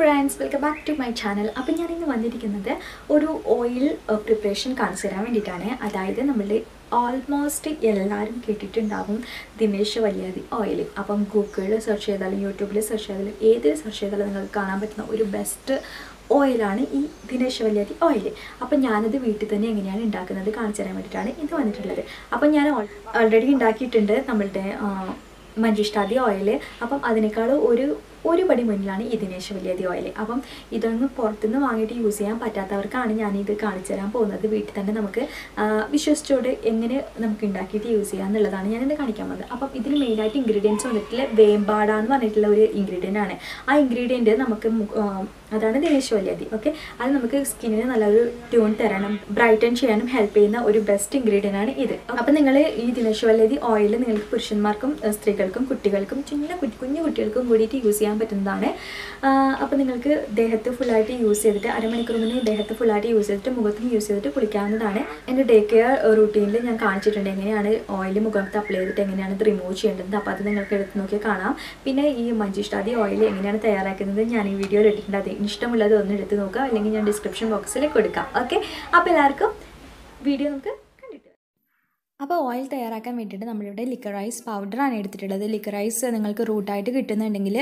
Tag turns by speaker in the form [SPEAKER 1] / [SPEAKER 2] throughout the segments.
[SPEAKER 1] friends welcome back to my channel അപ്പം ഞാനിന്ന് വന്നിരിക്കുന്നത് ഒരു ഓയിൽ പ്രിപ്പറേഷൻ കാണിച്ചു തരാൻ വേണ്ടിയിട്ടാണ് അതായത് നമ്മളുടെ ഓൾമോസ്റ്റ് എല്ലാവരും കേട്ടിട്ടുണ്ടാവും ദിനേശ് വല്യാതി ഓയിൽ അപ്പം ഗൂഗിളിൽ സെർച്ച് ചെയ്താലും യൂട്യൂബിൽ സെർച്ച് ചെയ്താലും ഏത് സെർച്ച് ചെയ്താലും നിങ്ങൾക്ക് കാണാൻ പറ്റുന്ന ഒരു ബെസ്റ്റ് ഓയിലാണ് ഈ ദിനേശ് വല്യാതി ഓയിൽ അപ്പം ഞാനത് വീട്ടിൽ തന്നെ എങ്ങനെയാണ് ഉണ്ടാക്കുന്നത് കാണിച്ചു തരാൻ വേണ്ടിയിട്ടാണ് ഇത് വന്നിട്ടുള്ളത് അപ്പം ഞാൻ ഓൾറെഡി ഉണ്ടാക്കിയിട്ടുണ്ട് നമ്മളുടെ മഞ്ജുഷ്ടാദി ഓയിൽ അപ്പം അതിനേക്കാൾ ഒരു ഒരു പടി മുന്നിലാണ് ഇതിനേഷ് വലിയതി ഓയിൽ അപ്പം ഇതൊന്നും പുറത്തുനിന്ന് വാങ്ങിയിട്ട് യൂസ് ചെയ്യാൻ പറ്റാത്തവർക്കാണ് ഞാനിത് കാണിച്ചു തരാൻ പോകുന്നത് വീട്ടിൽ തന്നെ നമുക്ക് വിശ്വസിച്ചോട് എങ്ങനെ നമുക്ക് ഉണ്ടാക്കിയിട്ട് യൂസ് ചെയ്യാം എന്നുള്ളതാണ് ഞാനിത് കാണിക്കാൻ പോകുന്നത് അപ്പം ഇതിന് മെയിനായിട്ട് ഇൻഗ്രീഡിയൻസ് വന്നിട്ടുള്ള വേമ്പാട എന്ന് പറഞ്ഞിട്ടുള്ള ഒരു ഇൻഗ്രീഡിയൻ്റ് ആണ് ആ ഇൻഗ്രീഡിയൻറ്റ് നമുക്ക് അതാണ് ദേശീയവല്യാതി ഓക്കെ അത് നമുക്ക് സ്കിന്നിന് നല്ലൊരു ട്യൂൺ തരാനും ബ്രൈറ്റൻ ചെയ്യാനും ഹെൽപ്പ് ചെയ്യുന്ന ഒരു ബെസ്റ്റ് ഇൻഗ്രീഡിയൻ്റ് ആണ് ഇത് അപ്പം നിങ്ങൾ ഈ ദിനേശ്വല്യതി ഓയിൽ നിങ്ങൾക്ക് പുരുഷന്മാർക്കും സ്ത്രീകൾക്കും കുട്ടികൾക്കും ചിന്ന കുഞ്ഞു കുട്ടികൾക്കും കൂടിയിട്ട് യൂസ് ചെയ്യാൻ പറ്റുന്നതാണ് അപ്പം നിങ്ങൾക്ക് ദേഹത്ത് ഫുള്ളായിട്ട് യൂസ് ചെയ്തിട്ട് അരമണിക്കൂർ മുന്നേ ദേഹത്ത് ഫുള്ളായിട്ട് യൂസ് ചെയ്തിട്ട് മുഖത്തും യൂസ് ചെയ്തിട്ട് കുളിക്കാവുന്നതാണ് എൻ്റെ ഡേ കെയർ റൂട്ടീനിൽ ഞാൻ കാണിച്ചിട്ടുണ്ട് എങ്ങനെയാണ് ഓയിൽ മുഖത്ത് അപ്ലൈ ചെയ്തിട്ട് എങ്ങനെയാണ് ഇത് റിമൂവ് ചെയ്യേണ്ടത് അപ്പോൾ അത് നിങ്ങൾക്ക് എടുത്ത് നോക്കി കാണാം പിന്നെ ഈ മഞ്ചിഷ്ടാദി ഓയിൽ എങ്ങനെയാണ് തയ്യാറാക്കുന്നത് ഞാൻ ഈ വീഡിയോയിൽ ഇട്ടിട്ടുണ്ട് ഇഷ്ടമുള്ളത് ഒന്ന് എടുത്ത് നോക്കുക അല്ലെങ്കിൽ ഞാൻ ഡിസ്ക്രിപ്ഷൻ ബോക്സിൽ കൊടുക്കാം ഓക്കെ അപ്പോൾ എല്ലാവർക്കും വീഡിയോ നമുക്ക് അപ്പോൾ ഓയിൽ തയ്യാറാക്കാൻ വേണ്ടിയിട്ട് നമ്മളിവിടെ ലിക്കർ റൈസ് പൗഡറാണ് എടുത്തിട്ടുള്ളത് ലിക്കർ റൈസ് നിങ്ങൾക്ക് റൂട്ടായിട്ട് കിട്ടുന്നുണ്ടെങ്കിൽ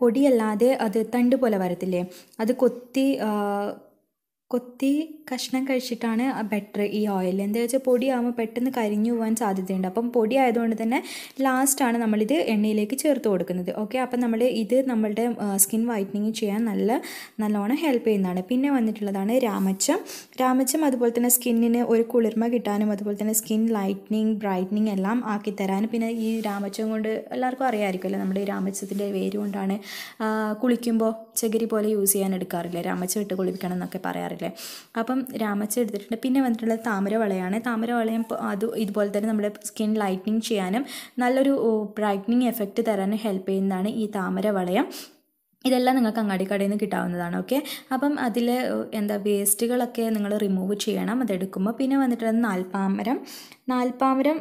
[SPEAKER 1] പൊടിയല്ലാതെ അത് തണ്ട് പോലെ വരത്തില്ലേ അത് കൊത്തി കൊത്തി കഷ്ണം കഴിച്ചിട്ടാണ് ബെറ്റർ ഈ ഓയിൽ എന്താ വെച്ചാൽ പൊടിയാകുമ്പോൾ പെട്ടെന്ന് കരിഞ്ഞു പോകാൻ സാധ്യതയുണ്ട് അപ്പം പൊടി ആയതുകൊണ്ട് തന്നെ ലാസ്റ്റാണ് നമ്മളിത് എണ്ണയിലേക്ക് ചേർത്ത് കൊടുക്കുന്നത് ഓക്കെ അപ്പം നമ്മൾ ഇത് നമ്മളുടെ സ്കിൻ വൈറ്റനിങ് ചെയ്യാൻ നല്ല നല്ലോണം ഹെൽപ്പ് ചെയ്യുന്നതാണ് പിന്നെ വന്നിട്ടുള്ളതാണ് രാമച്ചം രാമച്ചം അതുപോലെ തന്നെ സ്കിന്നിന് ഒരു കുളിർമ കിട്ടാനും അതുപോലെ തന്നെ സ്കിൻ ലൈറ്റനിങ് ബ്രൈറ്റനിങ് എല്ലാം ആക്കി തരാനും പിന്നെ ഈ രാമച്ചം കൊണ്ട് എല്ലാവർക്കും അറിയാമായിരിക്കുമല്ലോ നമ്മുടെ ഈ രാമച്ചത്തിൻ്റെ വേര് കൊണ്ടാണ് കുളിക്കുമ്പോൾ ചകിരി പോലെ യൂസ് ചെയ്യാൻ എടുക്കാറില്ലേ രാമച്ചം ഇട്ട് കുളിപ്പിക്കണം എന്നൊക്കെ പറയാറില്ലേ അപ്പം ഇപ്പം രാമച്ച എടുത്തിട്ടുണ്ട് പിന്നെ വന്നിട്ടുള്ളത് താമര വളയാണ് താമര വളയം അത് ഇതുപോലെ തന്നെ നമ്മുടെ സ്കിൻ ലൈറ്റനിങ് ചെയ്യാനും നല്ലൊരു ബ്രൈറ്റനിങ് എഫക്റ്റ് തരാനും ഹെൽപ്പ് ചെയ്യുന്നതാണ് ഈ താമര വളയം ഇതെല്ലാം നിങ്ങൾക്ക് അങ്ങാടിക്കടയിൽ നിന്ന് കിട്ടാവുന്നതാണ് ഓക്കെ അപ്പം അതിൽ എന്താ വേസ്റ്റുകളൊക്കെ നിങ്ങൾ റിമൂവ് ചെയ്യണം അതെടുക്കുമ്പോൾ പിന്നെ വന്നിട്ടുള്ളത് നാൽപ്പാമരം നാൽപ്പാമരം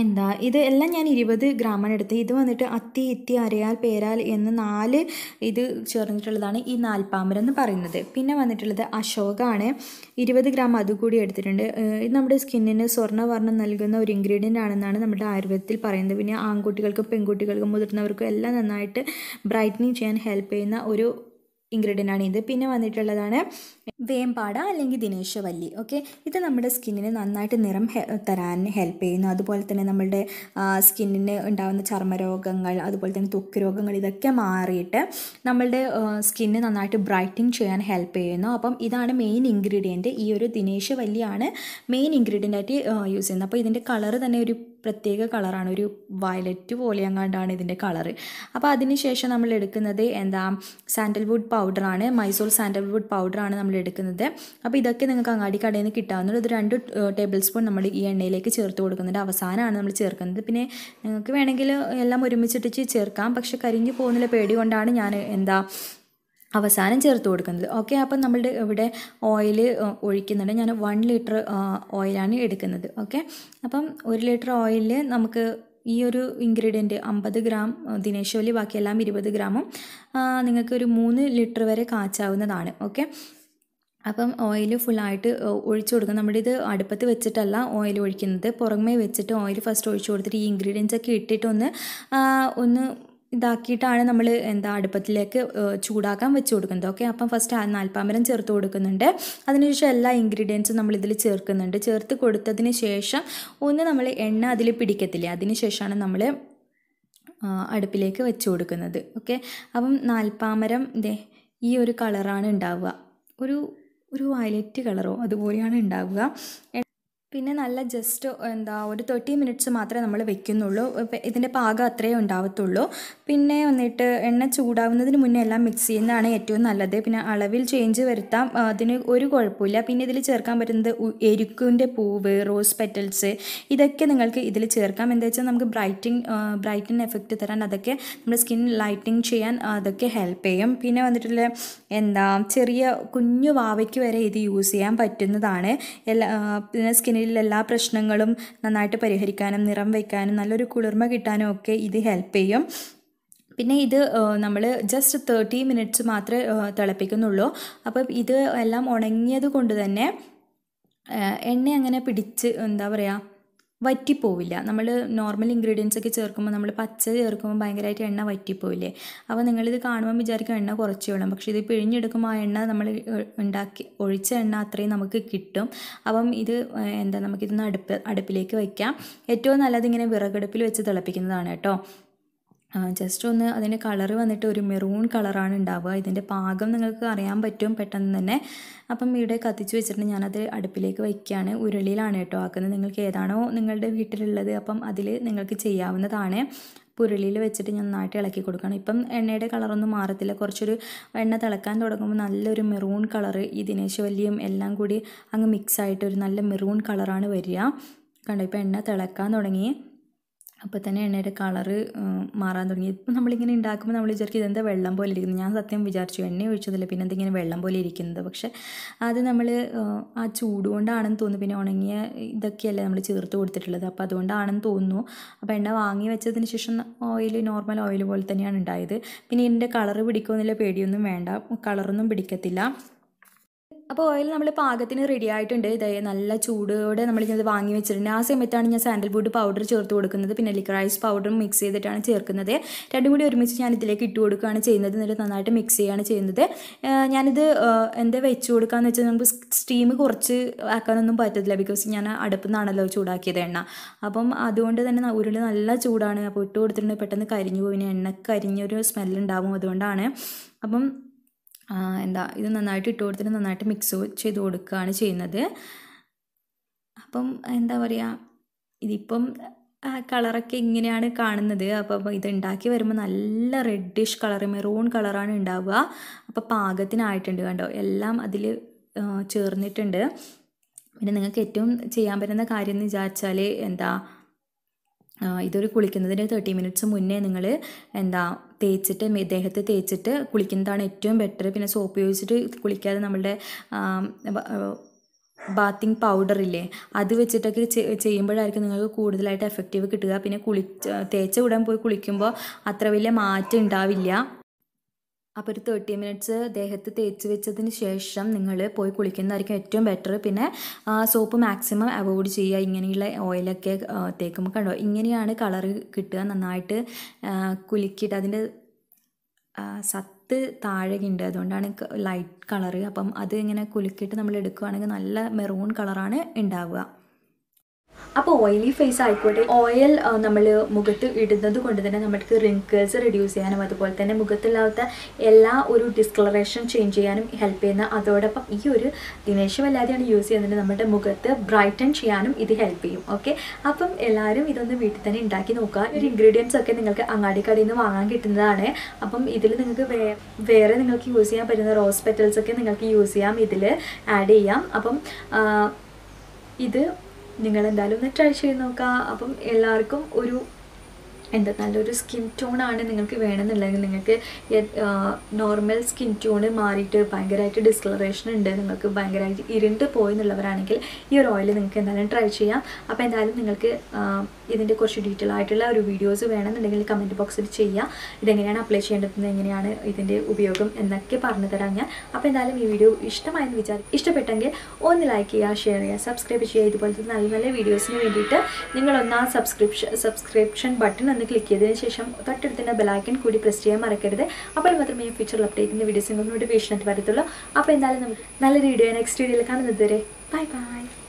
[SPEAKER 1] എന്താ ഇത് എല്ലാം ഞാൻ ഇരുപത് ഗ്രാമാണ് എടുത്തത് ഇത് വന്നിട്ട് അത്തി ഇത്തി അരയാൽ പേരാൽ എന്ന് നാല് ഇത് ചേർന്നിട്ടുള്ളതാണ് ഈ നാൽപ്പാമരം എന്ന് പറയുന്നത് പിന്നെ വന്നിട്ടുള്ളത് അശോകാണ് ഇരുപത് ഗ്രാം അതുകൂടി എടുത്തിട്ടുണ്ട് ഇത് നമ്മുടെ സ്കിന്നിന് സ്വർണ്ണവർണ്ണം നൽകുന്ന ഒരു ഇൻഗ്രീഡിയൻ്റ് ആണെന്നാണ് നമ്മുടെ ആയുർവേദത്തിൽ പറയുന്നത് പിന്നെ ആൺകുട്ടികൾക്കും പെൺകുട്ടികൾക്കും മുതിർന്നവർക്കും എല്ലാം നന്നായിട്ട് ബ്രൈറ്റനിങ് ചെയ്യാൻ ഹെൽപ്പ് ചെയ്യുന്ന ഒരു ഇൻഗ്രീഡിയൻ്റ് ഇത് പിന്നെ വന്നിട്ടുള്ളതാണ് വേമ്പാട അല്ലെങ്കിൽ ദിനേശവല്ലി ഓക്കെ ഇത് നമ്മുടെ സ്കിന്നിന് നന്നായിട്ട് നിറം തരാൻ ഹെൽപ്പ് ചെയ്യുന്നു അതുപോലെ തന്നെ നമ്മുടെ സ്കിന്നിന് ഉണ്ടാകുന്ന ചർമ്മരോഗങ്ങൾ അതുപോലെ തന്നെ ത്വക്ക് രോഗങ്ങൾ ഇതൊക്കെ മാറിയിട്ട് നമ്മളുടെ സ്കിന്നിന് നന്നായിട്ട് ബ്രൈറ്റിങ് ചെയ്യാൻ ഹെൽപ്പ് ചെയ്യുന്നു അപ്പം ഇതാണ് മെയിൻ ഇൻഗ്രീഡിയൻറ്റ് ഈ ഒരു ദിനേശവല്ലിയാണ് മെയിൻ ഇൻഗ്രീഡിയൻ്റായിട്ട് യൂസ് ചെയ്യുന്നത് അപ്പോൾ ഇതിൻ്റെ കളർ തന്നെ ഒരു പ്രത്യേക കളറാണ് ഒരു വയലറ്റ് പോലെ അങ്ങാണ്ടാണ് ഇതിൻ്റെ കളറ് അപ്പോൾ അതിനുശേഷം നമ്മൾ എടുക്കുന്നത് എന്താ സാൻഡൽവുഡ് പൗഡറാണ് മൈസൂർ സാൻഡൽവുഡ് പൗഡറാണ് നമ്മൾ എടുക്കുന്നത് അപ്പോൾ ഇതൊക്കെ നിങ്ങൾക്ക് അങ്ങാടി കടയിൽ നിന്ന് കിട്ടാവുന്നുള്ളൂ ഇത് രണ്ട് ടേബിൾ സ്പൂൺ നമ്മൾ ഈ എണ്ണയിലേക്ക് ചേർത്ത് കൊടുക്കുന്നുണ്ട് അവസാനമാണ് നമ്മൾ ചേർക്കുന്നത് പിന്നെ നിങ്ങൾക്ക് വേണമെങ്കിൽ എല്ലാം ഒരുമിച്ചിട്ട് ചേർക്കാം പക്ഷെ കരിഞ്ഞു പോകുന്നില്ല പേടി കൊണ്ടാണ് ഞാൻ എന്താ അവസാനം ചേർത്ത് കൊടുക്കുന്നത് ഓക്കെ അപ്പം നമ്മളുടെ ഇവിടെ ഓയിൽ ഒഴിക്കുന്നുണ്ട് ഞാൻ വൺ ലിറ്റർ ഓയിലാണ് എടുക്കുന്നത് ഓക്കെ അപ്പം ഒരു ലിറ്റർ ഓയിലിൽ നമുക്ക് ഈ ഒരു ഇൻഗ്രീഡിയൻറ്റ് അമ്പത് ഗ്രാം ദിനേശോലി ബാക്കിയെല്ലാം ഇരുപത് ഗ്രാമും നിങ്ങൾക്ക് ഒരു മൂന്ന് ലിറ്റർ വരെ കാച്ചാവുന്നതാണ് ഓക്കെ അപ്പം ഓയിൽ ഫുള്ളായിട്ട് ഒഴിച്ചു കൊടുക്കുക നമ്മുടെ ഇത് അടുപ്പത്ത് വെച്ചിട്ടല്ല ഓയിൽ ഒഴിക്കുന്നത് പുറമേ വെച്ചിട്ട് ഓയിൽ ഫസ്റ്റ് ഒഴിച്ചു കൊടുത്തിട്ട് ഈ ഇൻഗ്രീഡിയൻസ് ഒക്കെ ഇട്ടിട്ടൊന്ന് ഒന്ന് ഇതാക്കിയിട്ടാണ് നമ്മൾ എന്താ അടുപ്പത്തിലേക്ക് ചൂടാക്കാൻ വെച്ച് കൊടുക്കുന്നത് ഓക്കെ അപ്പം ഫസ്റ്റ് നാൽപ്പാമരം ചേർത്ത് കൊടുക്കുന്നുണ്ട് അതിനുശേഷം എല്ലാ ഇൻഗ്രീഡിയൻസും നമ്മൾ ഇതിൽ ചേർക്കുന്നുണ്ട് ചേർത്ത് കൊടുത്തതിന് ശേഷം ഒന്ന് നമ്മൾ എണ്ണ അതിൽ പിടിക്കത്തില്ല അതിന് ശേഷമാണ് നമ്മൾ അടുപ്പിലേക്ക് വെച്ച് കൊടുക്കുന്നത് ഓക്കെ അപ്പം നാൽപ്പാമരം ഇതേ ഈ ഒരു കളറാണ് ഉണ്ടാവുക ഒരു ഒരു വയലറ്റ് കളറോ അതുപോലെയാണ് ഉണ്ടാവുക പിന്നെ നല്ല ജസ്റ്റ് എന്താ ഒരു തേർട്ടി മിനിറ്റ്സ് മാത്രമേ നമ്മൾ വെക്കുന്നുള്ളൂ ഇതിൻ്റെ പാകം അത്രയേ ഉണ്ടാവത്തുള്ളൂ പിന്നെ വന്നിട്ട് എണ്ണ ചൂടാവുന്നതിന് മുന്നേ എല്ലാം മിക്സ് ചെയ്യുന്നതാണ് ഏറ്റവും നല്ലത് പിന്നെ അളവിൽ ചേഞ്ച് വരുത്താം അതിന് ഒരു കുഴപ്പമില്ല പിന്നെ ഇതിൽ ചേർക്കാൻ പറ്റുന്നത് എരുക്കുവിൻ്റെ പൂവ് റോസ് പെറ്റൽസ് ഇതൊക്കെ നിങ്ങൾക്ക് ഇതിൽ ചേർക്കാം എന്താ വെച്ചാൽ നമുക്ക് ബ്രൈറ്റിങ് ബ്രൈറ്റൻ എഫക്റ്റ് തരാൻ അതൊക്കെ നമ്മുടെ സ്കിൻ ലൈറ്റിങ് ചെയ്യാൻ അതൊക്കെ ഹെൽപ്പ് ചെയ്യും പിന്നെ വന്നിട്ടുള്ള എന്താ ചെറിയ കുഞ്ഞു വാവയ്ക്ക് വരെ ഇത് യൂസ് ചെയ്യാൻ പറ്റുന്നതാണ് എല്ലാ പിന്നെ സ്കിന്നിൽ ഫാമിലിയിലെ എല്ലാ പ്രശ്നങ്ങളും നന്നായിട്ട് പരിഹരിക്കാനും നിറം വയ്ക്കാനും നല്ലൊരു കുളിർമ കിട്ടാനും ഒക്കെ ഇത് ഹെൽപ്പ് ചെയ്യും പിന്നെ ഇത് നമ്മൾ ജസ്റ്റ് തേർട്ടി മിനിറ്റ്സ് മാത്രമേ തിളപ്പിക്കുന്നുള്ളൂ അപ്പം ഇത് എല്ലാം ഉണങ്ങിയത് കൊണ്ട് തന്നെ എണ്ണ അങ്ങനെ പിടിച്ച് എന്താ പറയുക വറ്റിപ്പോവില്ല നമ്മൾ നോർമൽ ഇൻഗ്രീഡിയൻസ് ഒക്കെ ചേർക്കുമ്പോൾ നമ്മൾ പച്ച ചേർക്കുമ്പോൾ ഭയങ്കരമായിട്ട് എണ്ണ വറ്റിപ്പോവില്ലേ അപ്പോൾ നിങ്ങളിത് കാണുമ്പോൾ വിചാരിക്കും എണ്ണ കുറച്ച് വേണം പക്ഷേ ഇത് പിഴിഞ്ഞെടുക്കുമ്പോൾ ആ എണ്ണ നമ്മൾ ഉണ്ടാക്കി ഒഴിച്ച എണ്ണ അത്രയും നമുക്ക് കിട്ടും അപ്പം ഇത് എന്താ നമുക്കിതൊന്ന് അടുപ്പ് അടുപ്പിലേക്ക് വയ്ക്കാം ഏറ്റവും നല്ലത് ഇങ്ങനെ വിറകടുപ്പിൽ വെച്ച് തിളപ്പിക്കുന്നതാണ് കേട്ടോ ജസ്റ്റ് ഒന്ന് അതിൻ്റെ കളർ വന്നിട്ട് ഒരു മെറൂൺ കളറാണ് ഉണ്ടാവുക ഇതിൻ്റെ പാകം നിങ്ങൾക്ക് അറിയാൻ പറ്റും പെട്ടെന്ന് തന്നെ അപ്പം ഇവിടെ കത്തിച്ച് വെച്ചിട്ട് ഞാനത് അടുപ്പിലേക്ക് വയ്ക്കുകയാണ് ഉരുളിയിലാണ് കേട്ടോ ആക്കുന്നത് നിങ്ങൾക്ക് ഏതാണോ നിങ്ങളുടെ വീട്ടിലുള്ളത് അപ്പം അതിൽ നിങ്ങൾക്ക് ചെയ്യാവുന്നതാണ് പുരളിയിൽ വെച്ചിട്ട് ഞാൻ നന്നായിട്ട് ഇളക്കി കൊടുക്കണം ഇപ്പം എണ്ണയുടെ കളറൊന്നും മാറത്തില്ല കുറച്ചൊരു എണ്ണ തിളക്കാൻ തുടങ്ങുമ്പോൾ നല്ലൊരു മെറൂൺ കളറ് ഈ ദിനേശവല്ലിയും എല്ലാം കൂടി അങ്ങ് മിക്സ് ആയിട്ട് ഒരു നല്ല മെറൂൺ കളറാണ് വരിക കണ്ടോ ഇപ്പം എണ്ണ തിളക്കാൻ തുടങ്ങി അപ്പോൾ തന്നെ എണ്ണയുടെ കളറ് മാറാൻ തുടങ്ങി ഇപ്പം നമ്മളിങ്ങനെ ഉണ്ടാക്കുമ്പോൾ നമ്മൾ വിചാരിക്കും ഇതെന്താ വെള്ളം പോലെ ഇരിക്കുന്നത് ഞാൻ സത്യം വിചാരിച്ചു എണ്ണ ഒഴിച്ചതല്ല പിന്നെ എന്തെങ്കിലും വെള്ളം പോലെ ഇരിക്കുന്നത് പക്ഷെ അത് നമ്മൾ ആ ചൂട് കൊണ്ടാണെന്ന് തോന്നുന്നു പിന്നെ ഉണങ്ങിയ ഇതൊക്കെയല്ലേ നമ്മൾ ചേർത്ത് കൊടുത്തിട്ടുള്ളത് അപ്പോൾ അതുകൊണ്ടാണെന്ന് തോന്നുന്നു അപ്പോൾ എണ്ണ വാങ്ങി വെച്ചതിന് ശേഷം ഓയിൽ നോർമൽ ഓയിൽ പോലെ തന്നെയാണ് ഉണ്ടായത് പിന്നെ ഇതിൻ്റെ കളറ് പിടിക്കുമെന്നുള്ള പേടിയൊന്നും വേണ്ട കളറൊന്നും പിടിക്കത്തില്ല അപ്പോൾ ഓയിൽ നമ്മൾ പാകത്തിന് റെഡി ആയിട്ടുണ്ട് ഇത് നല്ല ചൂടോടെ നമ്മൾ നമ്മളിത് വാങ്ങി വെച്ചിട്ടുണ്ട് ആ സമയത്താണ് ഞാൻ സാൻഡൽവുഡ് പൗഡർ ചേർത്ത് കൊടുക്കുന്നത് പിന്നെ ലിക്രൈസ് പൗഡറും മിക്സ് ചെയ്തിട്ടാണ് ചേർക്കുന്നത് രണ്ടും കൂടി ഒരുമിച്ച് ഞാൻ ഇതിലേക്ക് ഇട്ട് കൊടുക്കുകയാണ് ചെയ്യുന്നത് എന്നിട്ട് നന്നായിട്ട് മിക്സ് ചെയ്യുകയാണ് ചെയ്യുന്നത് ഞാനിത് എന്താ വെച്ച് കൊടുക്കാമെന്ന് വെച്ചാൽ നമുക്ക് സ്റ്റീം കുറച്ച് ആക്കാനൊന്നും പറ്റത്തില്ല ബിക്കോസ് ഞാൻ അടുപ്പിൽ നിന്നാണല്ലോ ചൂടാക്കിയത് എണ്ണ അപ്പം അതുകൊണ്ട് തന്നെ ഉരുള് നല്ല ചൂടാണ് അപ്പോൾ ഇട്ട് കൊടുത്തിട്ടുണ്ടെങ്കിൽ പെട്ടെന്ന് കരിഞ്ഞു പോയി എണ്ണ കരിഞ്ഞൊരു സ്മെല്ലുണ്ടാവും അതുകൊണ്ടാണ് അപ്പം എന്താ ഇത് നന്നായിട്ട് ഇട്ട് കൊടുത്തിട്ട് നന്നായിട്ട് മിക്സ് ചെയ്ത് കൊടുക്കുകയാണ് ചെയ്യുന്നത് അപ്പം എന്താ പറയുക ഇതിപ്പം കളറൊക്കെ ഇങ്ങനെയാണ് കാണുന്നത് അപ്പം ഇത് ഉണ്ടാക്കി വരുമ്പോൾ നല്ല റെഡിഷ് കളർ മെറൂൺ കളറാണ് ഉണ്ടാവുക അപ്പോൾ പാകത്തിനായിട്ടുണ്ട് കണ്ടോ എല്ലാം അതിൽ ചേർന്നിട്ടുണ്ട് പിന്നെ നിങ്ങൾക്ക് ഏറ്റവും ചെയ്യാൻ പറ്റുന്ന കാര്യം എന്ന് വിചാരിച്ചാൽ എന്താ ഇതൊരു കുളിക്കുന്നതിന് തേർട്ടി മിനിറ്റ്സ് മുന്നേ നിങ്ങൾ എന്താ തേച്ചിട്ട് ദേഹത്ത് തേച്ചിട്ട് കുളിക്കുന്നതാണ് ഏറ്റവും ബെറ്റർ പിന്നെ സോപ്പ് ഉപയോഗിച്ചിട്ട് കുളിക്കാതെ നമ്മളുടെ ബാത്തിങ് പൗഡറില്ലേ അത് വെച്ചിട്ടൊക്കെ ചെയ്യുമ്പോഴായിരിക്കും നിങ്ങൾക്ക് കൂടുതലായിട്ട് എഫക്റ്റീവ് കിട്ടുക പിന്നെ കുളി തേച്ച ഉടൻ പോയി കുളിക്കുമ്പോൾ അത്ര വലിയ മാറ്റം ഉണ്ടാവില്ല അപ്പോൾ ഒരു തേർട്ടി മിനിറ്റ്സ് ദേഹത്ത് തേച്ച് വെച്ചതിന് ശേഷം നിങ്ങൾ പോയി കുളിക്കുന്നതായിരിക്കും ഏറ്റവും ബെറ്റർ പിന്നെ സോപ്പ് മാക്സിമം അവോയ്ഡ് ചെയ്യുക ഇങ്ങനെയുള്ള ഓയിലൊക്കെ തേക്കുമ്പോൾ കണ്ടോ ഇങ്ങനെയാണ് കളർ കിട്ടുക നന്നായിട്ട് കുലുക്കിയിട്ട് അതിൻ്റെ സത്ത് ഉണ്ട് അതുകൊണ്ടാണ് ലൈറ്റ് കളറ് അപ്പം അത് ഇങ്ങനെ കുലുക്കിയിട്ട് നമ്മൾ എടുക്കുകയാണെങ്കിൽ നല്ല മെറൂൺ കളറാണ് ഉണ്ടാവുക അപ്പോൾ ഓയിലി ഫേസ് ആയിക്കോട്ടെ ഓയിൽ നമ്മൾ മുഖത്ത് ഇടുന്നത് കൊണ്ട് തന്നെ നമുക്ക് റിങ്കിൾസ് റെഡ്യൂസ് ചെയ്യാനും അതുപോലെ തന്നെ മുഖത്തില്ലാത്ത എല്ലാ ഒരു ഡിസ്കളറേഷൻ ചേഞ്ച് ചെയ്യാനും ഹെൽപ്പ് ചെയ്യുന്ന അതോടൊപ്പം ഈ ഒരു ദിനേശ് വല്ലാതെയാണ് യൂസ് ചെയ്യുന്നത് നമ്മുടെ മുഖത്ത് ബ്രൈറ്റൺ ചെയ്യാനും ഇത് ഹെൽപ്പ് ചെയ്യും ഓക്കെ അപ്പം എല്ലാവരും ഇതൊന്ന് വീട്ടിൽ തന്നെ ഉണ്ടാക്കി നോക്കുക ഒരു ഇൻഗ്രീഡിയൻസ് ഒക്കെ നിങ്ങൾക്ക് അങ്ങാടി കടയിൽ നിന്ന് വാങ്ങാൻ കിട്ടുന്നതാണ് അപ്പം ഇതിൽ നിങ്ങൾക്ക് വേറെ നിങ്ങൾക്ക് യൂസ് ചെയ്യാൻ പറ്റുന്ന റോസ് പെറ്റൽസ് ഒക്കെ നിങ്ങൾക്ക് യൂസ് ചെയ്യാം ഇതിൽ ആഡ് ചെയ്യാം അപ്പം ഇത് നിങ്ങൾ എന്തായാലും ഒന്ന് ട്രൈ ചെയ്ത് നോക്കുക അപ്പം എല്ലാവർക്കും ഒരു എന്താ നല്ലൊരു സ്കിൻ ടോണാണ് നിങ്ങൾക്ക് വേണമെന്നുണ്ടെങ്കിൽ നിങ്ങൾക്ക് നോർമൽ സ്കിൻ ടോൺ മാറിയിട്ട് ഭയങ്കരമായിട്ട് ഡിസ്കളറേഷൻ ഉണ്ട് നിങ്ങൾക്ക് ഭയങ്കരമായിട്ട് ഇരുണ്ട് പോയി എന്നുള്ളവരാണെങ്കിൽ ഈ ഒരു ഓയിൽ നിങ്ങൾക്ക് എന്തായാലും ട്രൈ ചെയ്യാം അപ്പോൾ എന്തായാലും നിങ്ങൾക്ക് ഇതിൻ്റെ കുറച്ച് ഡീറ്റെയിൽ ആയിട്ടുള്ള ഒരു വീഡിയോസ് വേണമെന്നുണ്ടെങ്കിൽ കമൻറ്റ് ബോക്സിൽ ചെയ്യുക ഇതെങ്ങനെയാണ് അപ്ലൈ ചെയ്യേണ്ടതെന്ന് എങ്ങനെയാണ് ഇതിൻ്റെ ഉപയോഗം എന്നൊക്കെ പറഞ്ഞു തരാം ഞാൻ അപ്പോൾ എന്തായാലും ഈ വീഡിയോ ഇഷ്ടമായെന്ന് വിചാരി ഇഷ്ടപ്പെട്ടെങ്കിൽ ഒന്ന് ലൈക്ക് ചെയ്യുക ഷെയർ ചെയ്യുക സബ്സ്ക്രൈബ് ചെയ്യുക ഇതുപോലത്തെ നല്ല നല്ല വീഡിയോസിന് വേണ്ടിയിട്ട് നിങ്ങളൊന്ന് ആ സബ്സ്ക്രിപ്ഷൻ സബ്സ്ക്രിപ്ഷൻ ബട്ടൺ ഒന്ന് ക്ലിക്ക് ചെയ്തതിന് ശേഷം തൊട്ടടുത്തുള്ള ബെലൈക്കൺ കൂടി പ്രസ് ചെയ്യാൻ മറക്കരുത് അപ്പോൾ മാത്രമേ ഈ ഫ്യൂച്ചറിൽ അപ്ഡേറ്റ് ചെയ്യുന്ന വീഡിയോസ് നിങ്ങൾക്ക് നോട്ടിഫിക്കേഷൻ ആയിട്ട് വരത്തുള്ളൂ അപ്പോൾ എന്തായാലും നമുക്ക് നല്ലൊരു വീഡിയോ നെക്സ്റ്റ് വീഡിയോയിൽ കാണുന്നത് വരെ ബൈ ബൈ